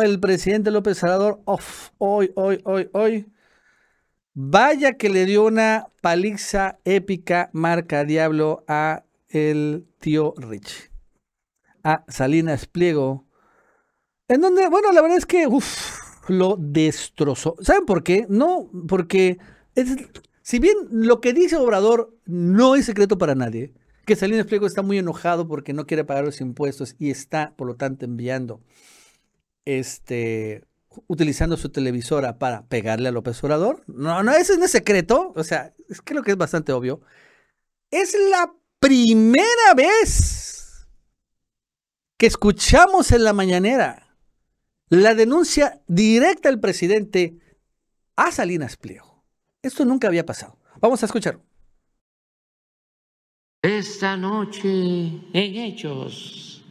el presidente López Obrador, ¡uf! hoy, hoy, hoy, hoy, vaya que le dio una paliza épica marca diablo a el tío Rich, a Salinas Pliego, en donde, bueno, la verdad es que, uff, lo destrozó. ¿Saben por qué? No, porque es, si bien lo que dice Obrador no es secreto para nadie, que Salinas Pliego está muy enojado porque no quiere pagar los impuestos y está, por lo tanto, enviando este, utilizando su televisora para pegarle a López Obrador. No, no, ese no es secreto. O sea, es que lo que es bastante obvio. Es la primera vez que escuchamos en la mañanera la denuncia directa del presidente a Salinas Pliego. Esto nunca había pasado. Vamos a escuchar. Esta noche en hechos.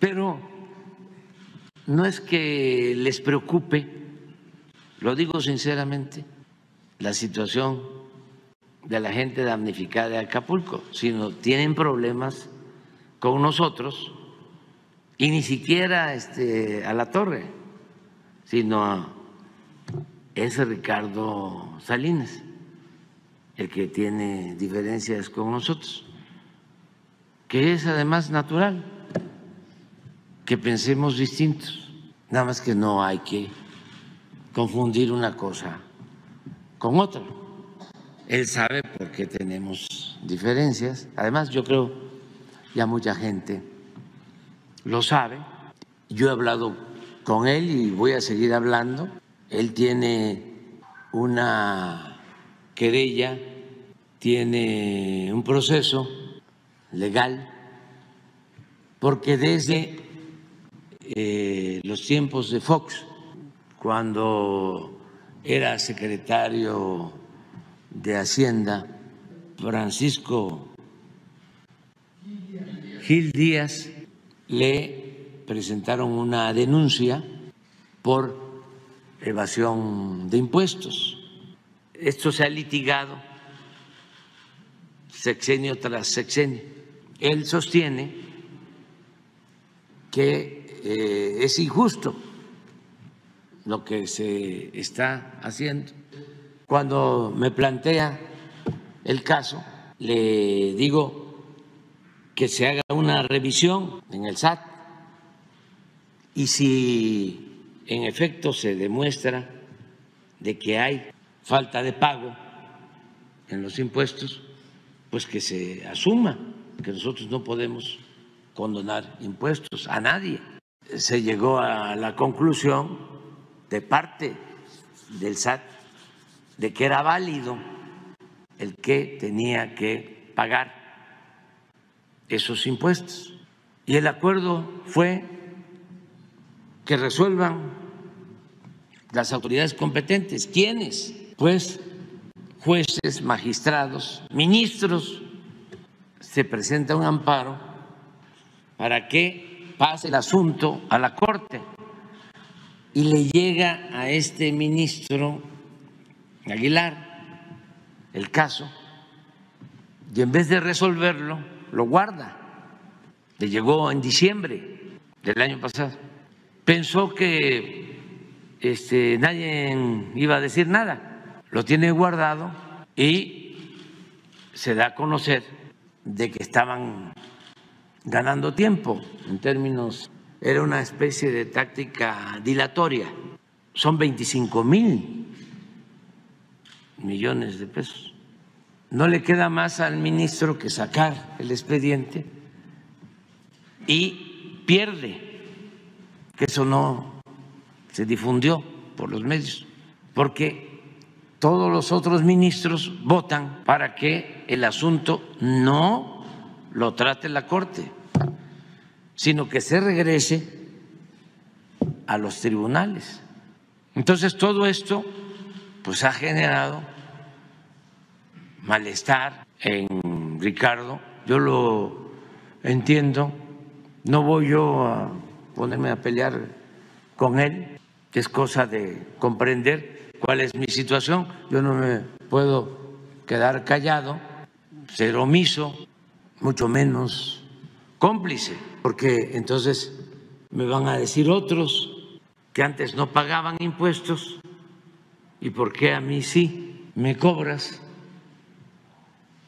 Pero no es que les preocupe, lo digo sinceramente, la situación de la gente damnificada de Acapulco, sino tienen problemas con nosotros y ni siquiera este, a la torre, sino a ese Ricardo Salinas, el que tiene diferencias con nosotros, que es además natural que pensemos distintos. Nada más que no hay que confundir una cosa con otra. Él sabe por qué tenemos diferencias. Además, yo creo ya mucha gente lo sabe. Yo he hablado con él y voy a seguir hablando. Él tiene una querella, tiene un proceso legal, porque desde eh, los tiempos de Fox, cuando era secretario de Hacienda Francisco Gil Díaz, le presentaron una denuncia por evasión de impuestos. Esto se ha litigado sexenio tras sexenio. Él sostiene que eh, es injusto lo que se está haciendo. Cuando me plantea el caso, le digo que se haga una revisión en el SAT y si en efecto se demuestra de que hay falta de pago en los impuestos, pues que se asuma que nosotros no podemos condonar impuestos a nadie se llegó a la conclusión de parte del SAT de que era válido el que tenía que pagar esos impuestos. Y el acuerdo fue que resuelvan las autoridades competentes. ¿Quiénes? Pues jueces, magistrados, ministros. Se presenta un amparo para que pasa el asunto a la Corte y le llega a este ministro Aguilar el caso y en vez de resolverlo, lo guarda. Le llegó en diciembre del año pasado. Pensó que este, nadie iba a decir nada. Lo tiene guardado y se da a conocer de que estaban ganando tiempo en términos, era una especie de táctica dilatoria. Son 25 mil millones de pesos. No le queda más al ministro que sacar el expediente y pierde, que eso no se difundió por los medios, porque todos los otros ministros votan para que el asunto no lo trate la Corte, sino que se regrese a los tribunales. Entonces todo esto pues ha generado malestar en Ricardo, yo lo entiendo, no voy yo a ponerme a pelear con él, que es cosa de comprender cuál es mi situación, yo no me puedo quedar callado, ser omiso, mucho menos cómplice, porque entonces me van a decir otros que antes no pagaban impuestos y por qué a mí sí me cobras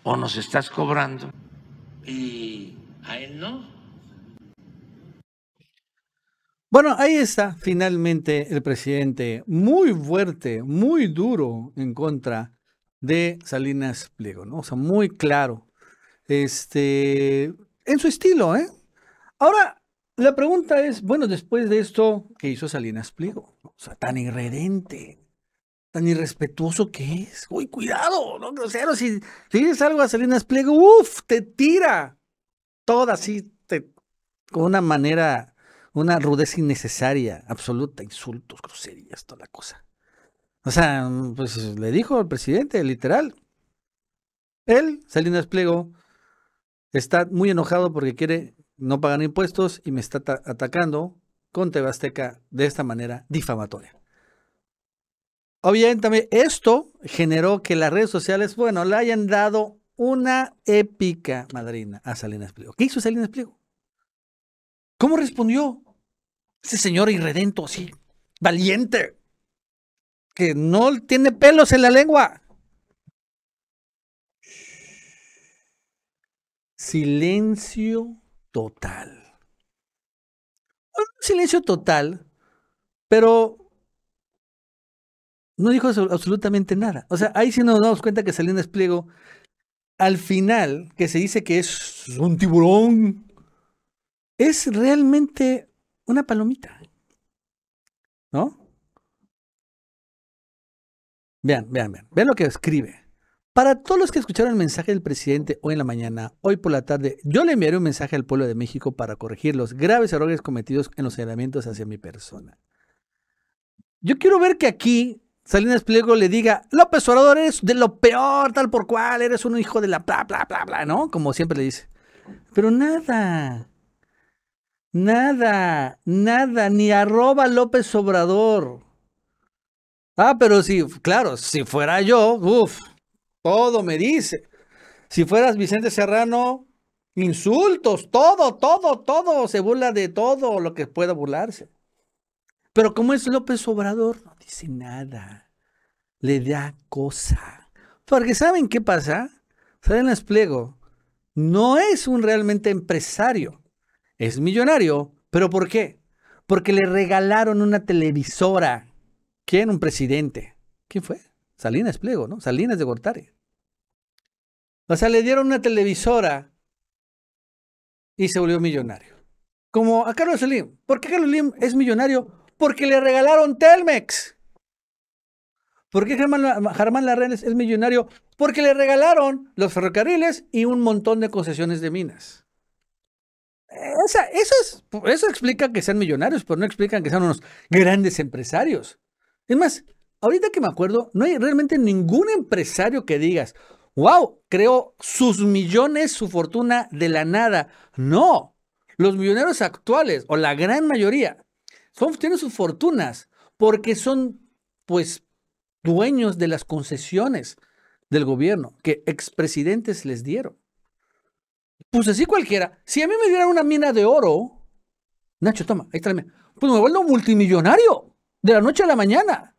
o nos estás cobrando y a él no. Bueno, ahí está finalmente el presidente muy fuerte, muy duro en contra de Salinas Pliego, ¿no? O sea, muy claro este, en su estilo, ¿eh? Ahora, la pregunta es, bueno, después de esto que hizo Salinas Pliego, o sea, tan irredente, tan irrespetuoso que es. Uy, cuidado, no grosero, si le dices algo a Salinas Pliego, uff, te tira. Toda así, te, con una manera, una rudeza innecesaria, absoluta, insultos, groserías, toda la cosa. O sea, pues le dijo al presidente, literal. Él, Salinas Pliego, Está muy enojado porque quiere no pagar impuestos y me está atacando con Tebasteca de esta manera difamatoria. Obviamente también esto generó que las redes sociales, bueno, le hayan dado una épica madrina a Salinas Pliego. ¿Qué hizo Salinas Pliego? ¿Cómo respondió ese señor irredento así, valiente, que no tiene pelos en la lengua? Silencio total. Un silencio total, pero no dijo absolutamente nada. O sea, ahí sí nos damos cuenta que un despliego al final, que se dice que es un tiburón, es realmente una palomita. ¿No? Vean, vean, vean. Vean lo que escribe. Para todos los que escucharon el mensaje del presidente hoy en la mañana, hoy por la tarde, yo le enviaré un mensaje al pueblo de México para corregir los graves errores cometidos en los señalamientos hacia mi persona. Yo quiero ver que aquí Salinas Pliego le diga, López Obrador es de lo peor, tal por cual, eres un hijo de la bla, bla, bla, bla, ¿no? Como siempre le dice. Pero nada, nada, nada, ni arroba López Obrador. Ah, pero si, claro, si fuera yo, uff todo me dice. Si fueras Vicente Serrano, insultos, todo, todo, todo. Se burla de todo lo que pueda burlarse. Pero como es López Obrador, no dice nada. Le da cosa. Porque ¿saben qué pasa? Salinas pliego? No es un realmente empresario. Es millonario. ¿Pero por qué? Porque le regalaron una televisora. ¿Quién? Un presidente. ¿Quién fue? Salinas Pliego, ¿no? Salinas de Gortari. O sea, le dieron una televisora y se volvió millonario. Como a Carlos Slim. ¿Por qué Carlos Slim es millonario? Porque le regalaron Telmex. ¿Por qué Germán, Larrenes es millonario? Porque le regalaron los ferrocarriles y un montón de concesiones de minas. eso, es, eso explica que sean millonarios, pero no explican que sean unos grandes empresarios. Es más, ahorita que me acuerdo, no hay realmente ningún empresario que digas, wow, creó sus millones, su fortuna de la nada. No, los millonarios actuales, o la gran mayoría, son, tienen sus fortunas porque son, pues, dueños de las concesiones del gobierno que expresidentes les dieron. Pues así cualquiera. Si a mí me dieran una mina de oro, Nacho, toma, ahí tráeme. Pues me vuelvo multimillonario de la noche a la mañana.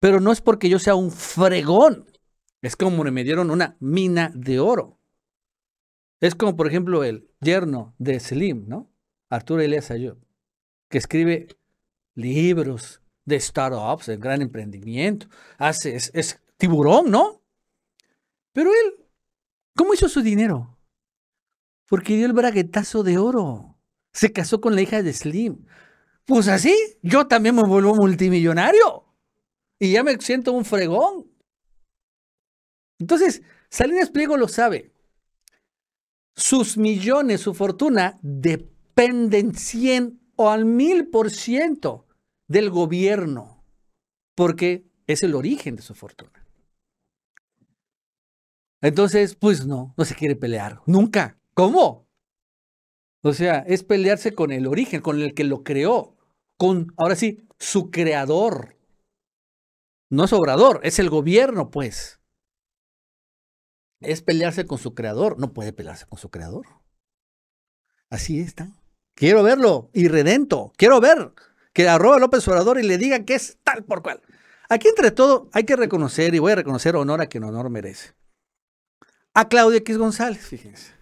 Pero no es porque yo sea un fregón. Es como me dieron una mina de oro. Es como, por ejemplo, el yerno de Slim, ¿no? Arturo Elias Ayub, que escribe libros de startups, de gran emprendimiento. Hace, es, es tiburón, ¿no? Pero él, ¿cómo hizo su dinero? Porque dio el braguetazo de oro. Se casó con la hija de Slim. Pues así, yo también me vuelvo multimillonario. Y ya me siento un fregón. Entonces, Salinas Pliego lo sabe. Sus millones, su fortuna, dependen 100 o al mil por ciento del gobierno, porque es el origen de su fortuna. Entonces, pues no, no se quiere pelear, nunca. ¿Cómo? O sea, es pelearse con el origen, con el que lo creó, con, ahora sí, su creador. No es obrador, es el gobierno, pues es pelearse con su creador. No puede pelearse con su creador. Así está. Quiero verlo y redento. Quiero ver que arroba López Obrador y le diga que es tal por cual. Aquí, entre todo, hay que reconocer, y voy a reconocer honor a quien honor merece. A Claudia X González, fíjense.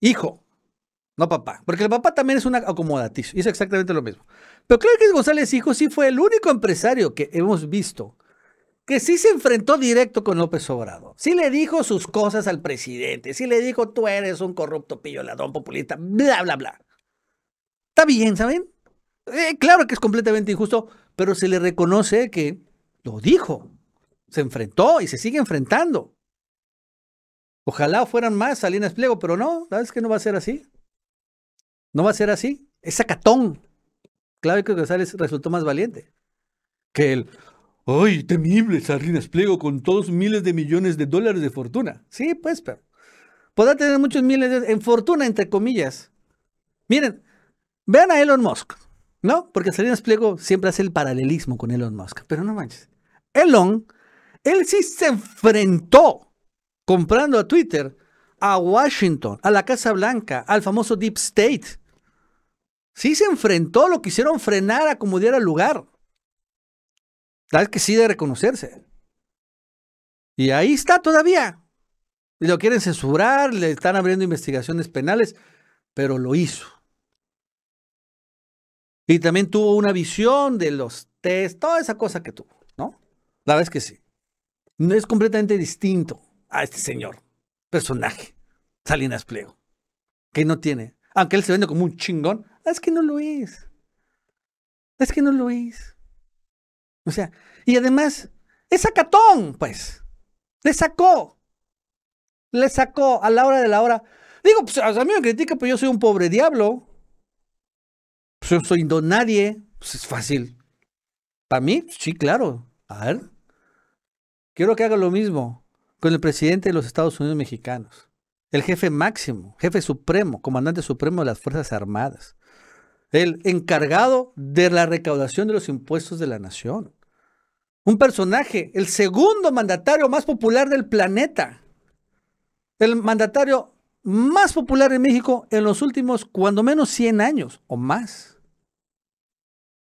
Hijo, no papá. Porque el papá también es un acomodatizo. Hizo exactamente lo mismo. Pero Claudia X González, hijo, sí fue el único empresario que hemos visto que sí se enfrentó directo con López Obrador. Sí le dijo sus cosas al presidente, sí le dijo tú eres un corrupto pilloladón populista, bla, bla, bla. Está bien, ¿saben? Eh, claro que es completamente injusto, pero se le reconoce que lo dijo, se enfrentó y se sigue enfrentando. Ojalá fueran más Salinas Pliego, pero no, ¿sabes que no va a ser así? No va a ser así. Es sacatón. que González resultó más valiente que él. ¡Ay, temible! Sardinas Pliego con todos miles de millones de dólares de fortuna. Sí, pues, pero. Podrá tener muchos miles de, en fortuna, entre comillas. Miren, vean a Elon Musk, ¿no? Porque Salinas Pliego siempre hace el paralelismo con Elon Musk, pero no manches. Elon, él sí se enfrentó comprando a Twitter, a Washington, a la Casa Blanca, al famoso Deep State. Sí se enfrentó, lo quisieron frenar a como diera lugar. Tal que sí de reconocerse. Y ahí está todavía. lo quieren censurar, le están abriendo investigaciones penales, pero lo hizo. Y también tuvo una visión de los test, toda esa cosa que tuvo, ¿no? La vez que sí. No es completamente distinto a este señor, personaje, Salinas Pliego, que no tiene. Aunque él se vende como un chingón, es que no lo es. Es que no lo es. O sea, y además, es sacatón, pues. Le sacó. Le sacó a la hora de la hora. Digo, pues a mí me critica, pues yo soy un pobre diablo. Pues, yo soy don nadie. Pues es fácil. Para mí, pues, sí, claro. A ver. Quiero que haga lo mismo con el presidente de los Estados Unidos mexicanos. El jefe máximo, jefe supremo, comandante supremo de las Fuerzas Armadas el encargado de la recaudación de los impuestos de la nación. Un personaje, el segundo mandatario más popular del planeta. El mandatario más popular en México en los últimos, cuando menos 100 años o más.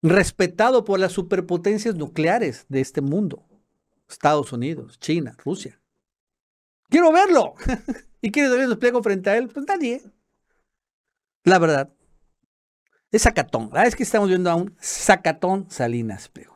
Respetado por las superpotencias nucleares de este mundo. Estados Unidos, China, Rusia. Quiero verlo. ¿Y quiero también los pliego frente a él? Pues nadie. La verdad, es sacatón. La ah, vez que estamos viendo a un sacatón Salinas Pliego.